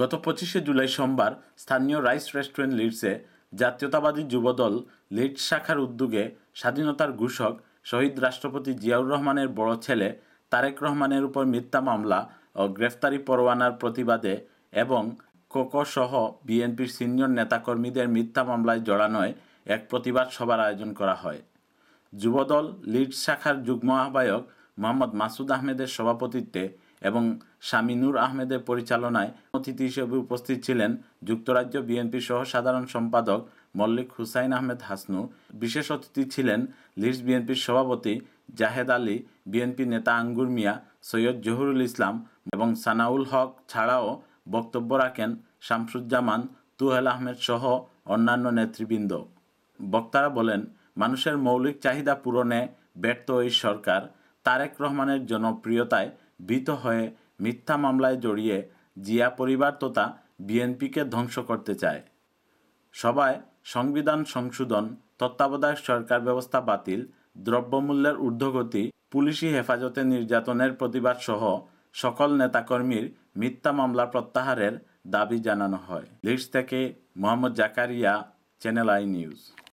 গত পঁচিশে জুলাই সোমবার স্থানীয় রাইস রেস্টুরেন্ট লিডসে জাতীয়তাবাদী যুবদল লিডস শাখার উদ্যোগে স্বাধীনতার ঘোষক শহীদ রাষ্ট্রপতি জিয়াউর রহমানের বড় ছেলে তারেক রহমানের উপর মিথ্যা মামলা ও গ্রেফতারি পরোয়ানার প্রতিবাদে এবং কোকো সহ বিএনপির সিনিয়র নেতাকর্মীদের মিথ্যা মামলায় জড়ানোয় এক প্রতিবাদ সভার আয়োজন করা হয় যুবদল লিডস শাখার যুগ্ম আহ্বায়ক মোহাম্মদ মাসুদ আহমেদের সভাপতিত্বে এবং স্বামী নূর আহমেদের পরিচালনায় অতিথি হিসেবে উপস্থিত ছিলেন যুক্তরাজ্য বিএনপি সহ সাধারণ সম্পাদক মল্লিক হুসাইন আহমেদ হাসনু বিশেষ অতিথি ছিলেন লিডস বিএনপির সভাপতি জাহেদ আলী বিএনপি নেতা আঙ্গুর মিয়া সৈয়দ জহুরুল ইসলাম এবং সানাউল হক ছাড়াও বক্তব্য রাখেন শামসুজ্জামান তুহেল আহমেদ সহ অন্যান্য নেতৃবৃন্দ বক্তারা বলেন মানুষের মৌলিক চাহিদা পূরণে ব্যর্থ এই সরকার তারেক রহমানের জনপ্রিয়তায় ভীত হয়ে মিথ্যা মামলায় জড়িয়ে জিয়া পরিবার তথা বিএনপিকে ধ্বংস করতে চায় সবাই সংবিধান সংশোধন তত্ত্বাবধায়ক সরকার ব্যবস্থা বাতিল দ্রব্যমূল্যের ঊর্ধ্বগতি পুলিশি হেফাজতে নির্যাতনের প্রতিবাদ সহ সকল নেতাকর্মীর মিথ্যা মামলা প্রত্যাহারের দাবি জানানো হয় লিস্ট থেকে Mohammad Zakaria channel I news